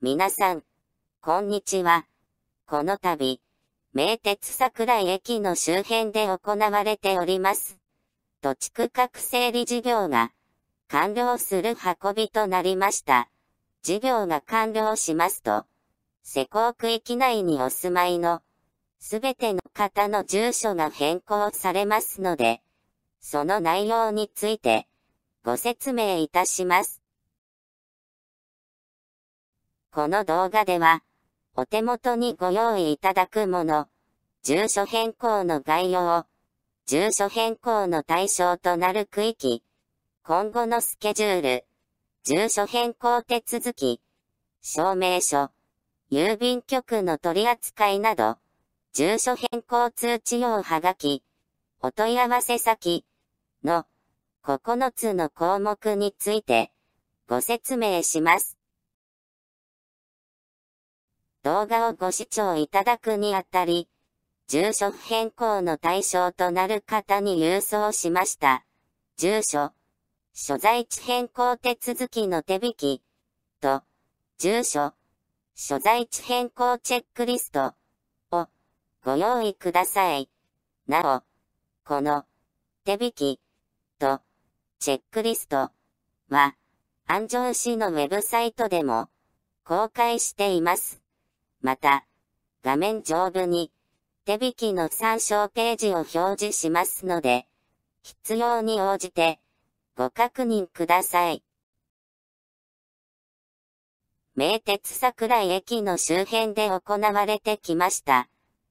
皆さん、こんにちは。この度、名鉄桜井駅の周辺で行われております。土地区画整理事業が完了する運びとなりました。事業が完了しますと、施工区域内にお住まいのすべての方の住所が変更されますので、その内容についてご説明いたします。この動画では、お手元にご用意いただくもの、住所変更の概要、住所変更の対象となる区域、今後のスケジュール、住所変更手続き、証明書、郵便局の取り扱いなど、住所変更通知用はがき、お問い合わせ先の9つの項目についてご説明します。動画をご視聴いただくにあたり、住所変更の対象となる方に郵送しました。住所、所在地変更手続きの手引き、と、住所、所在地変更チェックリストをご用意ください。なお、この手引きとチェックリストは安城市のウェブサイトでも公開しています。また、画面上部に、手引きの参照ページを表示しますので、必要に応じて、ご確認ください。名鉄桜井駅の周辺で行われてきました。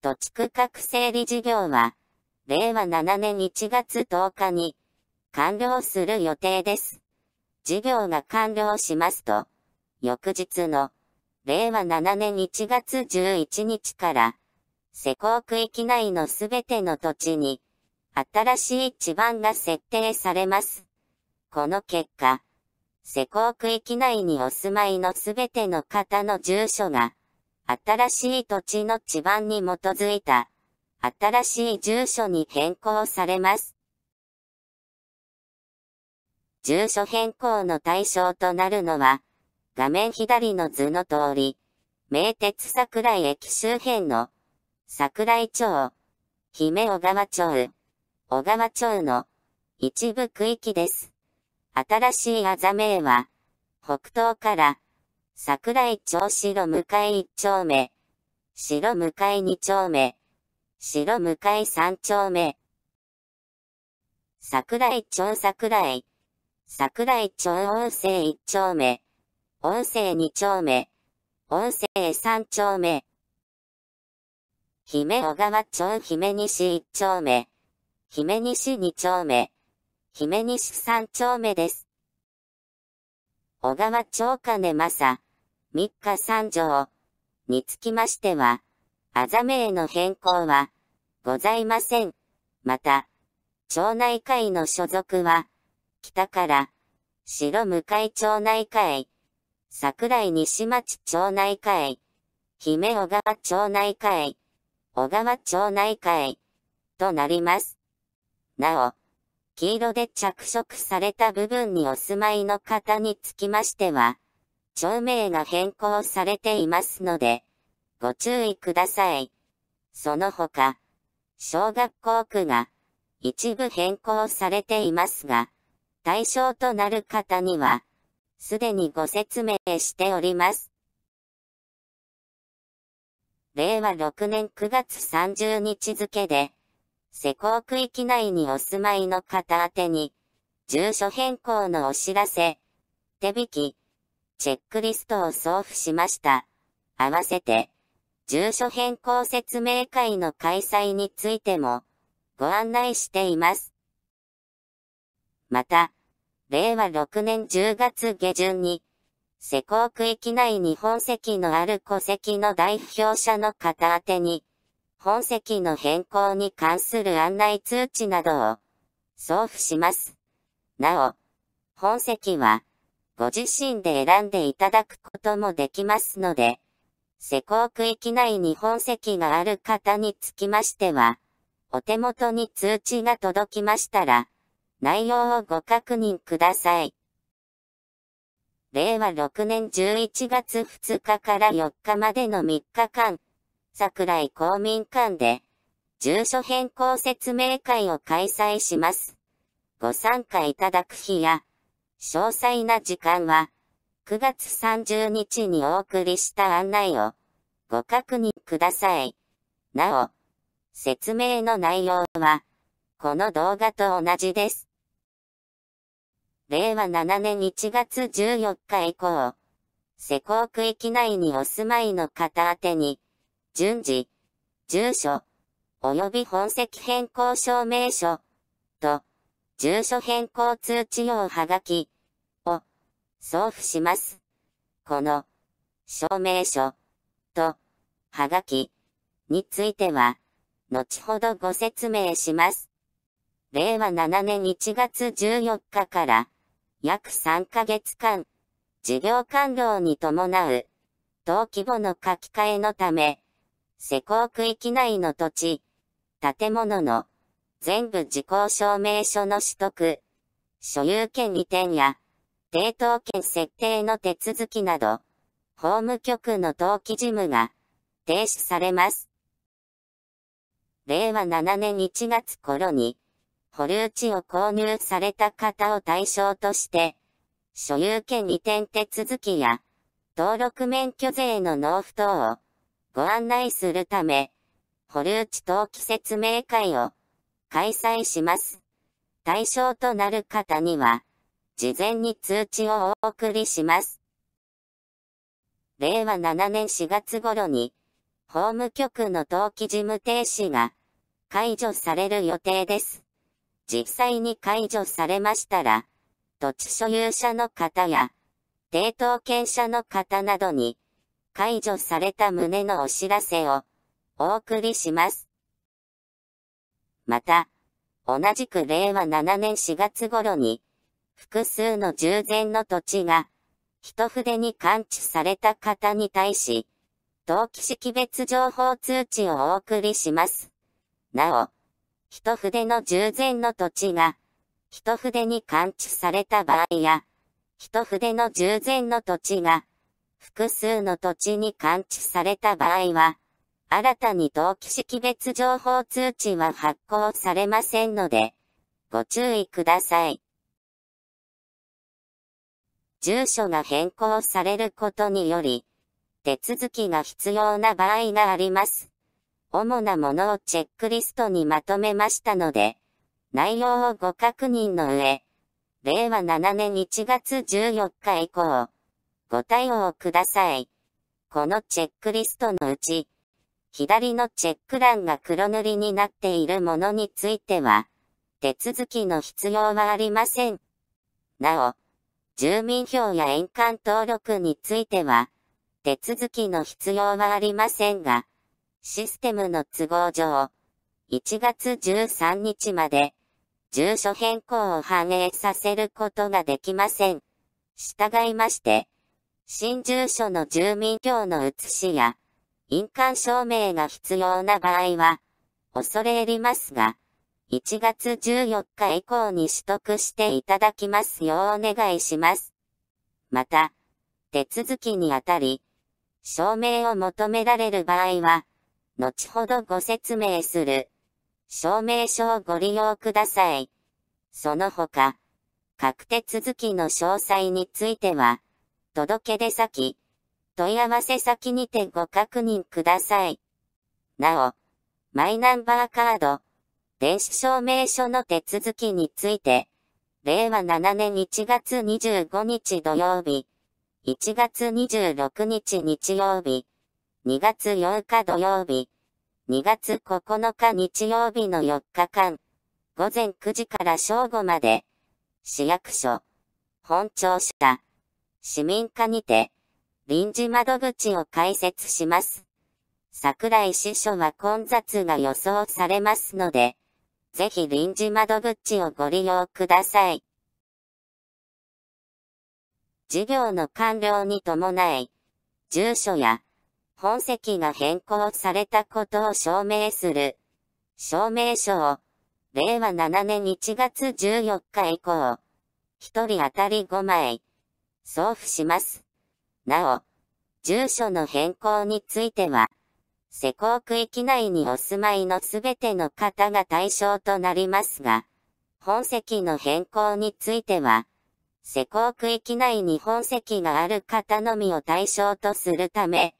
土地区画整理事業は、令和7年1月10日に、完了する予定です。事業が完了しますと、翌日の令和7年1月11日から、施工区域内のすべての土地に、新しい地盤が設定されます。この結果、施工区域内にお住まいのすべての方の住所が、新しい土地の地盤に基づいた、新しい住所に変更されます。住所変更の対象となるのは、画面左の図の通り、名鉄桜井駅周辺の、桜井町、姫小川町、小川町の、一部区域です。新しいあざ名は、北東から、桜井町白向かい1丁目、白向かい2丁目、白向かい3丁目。桜井町桜井、桜井町王政1丁目、音声2丁目、音声3丁目、姫小川町姫西1丁目、姫西2丁目、姫西3丁目です。小川町金正、三日三条につきましては、あざめへの変更はございません。また、町内会の所属は、北から、白向井町内会、桜井西町町内会、姫小川町内会、小川町内会、となります。なお、黄色で着色された部分にお住まいの方につきましては、町名が変更されていますので、ご注意ください。その他、小学校区が一部変更されていますが、対象となる方には、すでにご説明しております。令和6年9月30日付で、施工区域内にお住まいの方宛てに、住所変更のお知らせ、手引き、チェックリストを送付しました。合わせて、住所変更説明会の開催についても、ご案内しています。また、令和6年10月下旬に、施工区域内に本籍のある戸籍の代表者の方宛てに、本籍の変更に関する案内通知などを送付します。なお、本籍は、ご自身で選んでいただくこともできますので、施工区域内に本籍がある方につきましては、お手元に通知が届きましたら、内容をご確認ください。令和6年11月2日から4日までの3日間、桜井公民館で、住所変更説明会を開催します。ご参加いただく日や、詳細な時間は、9月30日にお送りした案内を、ご確認ください。なお、説明の内容は、この動画と同じです。令和7年1月14日以降、施工区域内にお住まいの方宛てに、順次、住所、及び本籍変更証明書、と、住所変更通知用はがき、を、送付します。この、証明書、と、はがき、については、後ほどご説明します。令和7年1月14日から、約3ヶ月間、事業完了に伴う、同規模の書き換えのため、施工区域内の土地、建物の、全部事項証明書の取得、所有権移転や、抵当権設定の手続きなど、法務局の登記事務が、停止されます。令和7年1月頃に、保留地を購入された方を対象として、所有権移転手続きや、登録免許税の納付等をご案内するため、保留地登記説明会を開催します。対象となる方には、事前に通知をお送りします。令和7年4月頃に、法務局の登記事務停止が解除される予定です。実際に解除されましたら、土地所有者の方や、抵当権者の方などに、解除された旨のお知らせを、お送りします。また、同じく令和7年4月頃に、複数の従前の土地が、一筆に感知された方に対し、同期識別情報通知をお送りします。なお、一筆の従前の土地が、一筆に感知された場合や、一筆の従前の土地が、複数の土地に感知された場合は、新たに登記識別情報通知は発行されませんので、ご注意ください。住所が変更されることにより、手続きが必要な場合があります。主なものをチェックリストにまとめましたので、内容をご確認の上、令和7年1月14日以降、ご対応ください。このチェックリストのうち、左のチェック欄が黒塗りになっているものについては、手続きの必要はありません。なお、住民票や円鑑登録については、手続きの必要はありませんが、システムの都合上、1月13日まで、住所変更を反映させることができません。従いまして、新住所の住民票の写しや、印鑑証明が必要な場合は、恐れ入りますが、1月14日以降に取得していただきますようお願いします。また、手続きにあたり、証明を求められる場合は、後ほどご説明する。証明書をご利用ください。その他、確定続きの詳細については、届け出先、問い合わせ先にてご確認ください。なお、マイナンバーカード、電子証明書の手続きについて、令和7年1月25日土曜日、1月26日日曜日、2月8日土曜日、2月9日日曜日の4日間、午前9時から正午まで、市役所、本庁舎、市民課にて、臨時窓口を開設します。桜井支所は混雑が予想されますので、ぜひ臨時窓口をご利用ください。事業の完了に伴い、住所や、本籍が変更されたことを証明する、証明書を、令和7年1月14日以降、1人当たり5枚、送付します。なお、住所の変更については、施工区域内にお住まいのすべての方が対象となりますが、本籍の変更については、施工区域内に本籍がある方のみを対象とするため、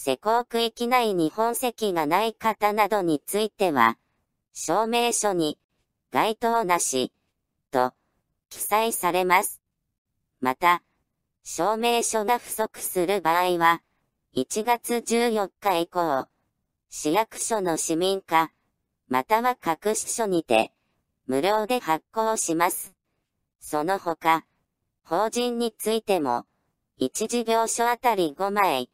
施工区域内に本籍がない方などについては、証明書に、該当なし、と、記載されます。また、証明書が不足する場合は、1月14日以降、市役所の市民課、または各支所にて、無料で発行します。その他、法人についても、1事業所あたり5枚、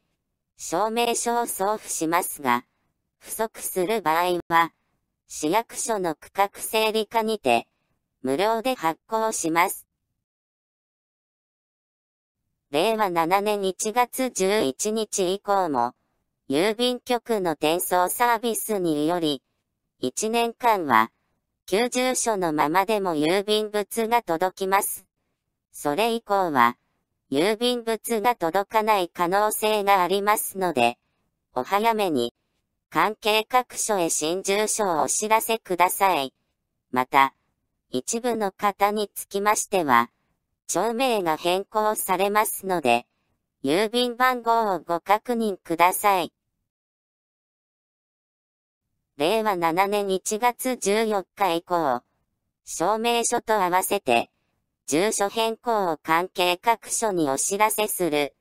証明書を送付しますが、不足する場合は、市役所の区画整理課にて、無料で発行します。令和7年1月11日以降も、郵便局の転送サービスにより、1年間は、旧住所のままでも郵便物が届きます。それ以降は、郵便物が届かない可能性がありますので、お早めに、関係各所へ新住所をお知らせください。また、一部の方につきましては、町名が変更されますので、郵便番号をご確認ください。令和7年1月14日以降、証明書と合わせて、住所変更を関係各所にお知らせする、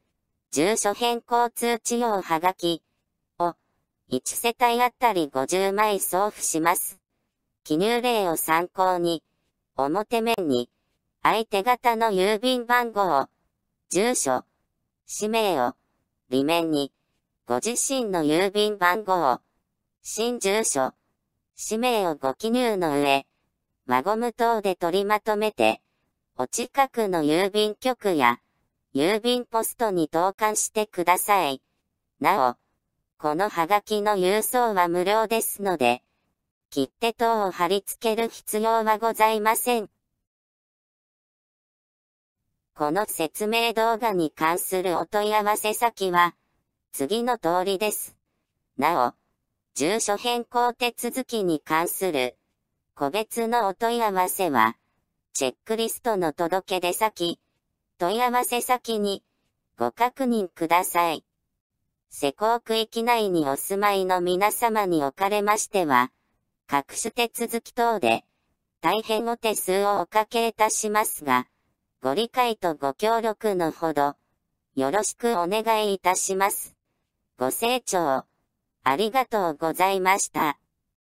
住所変更通知用はがきを、1世帯あたり50枚送付します。記入例を参考に、表面に、相手方の郵便番号を、住所、氏名を、裏面に、ご自身の郵便番号を、新住所、氏名をご記入の上、輪ゴム等で取りまとめて、お近くの郵便局や、郵便ポストに投函してください。なお、このハガキの郵送は無料ですので、切手等を貼り付ける必要はございません。この説明動画に関するお問い合わせ先は、次の通りです。なお、住所変更手続きに関する、個別のお問い合わせは、チェックリストの届け出先、問い合わせ先にご確認ください。施工区域内にお住まいの皆様におかれましては、各種手続き等で、大変お手数をおかけいたしますが、ご理解とご協力のほど、よろしくお願いいたします。ご清聴、ありがとうございました。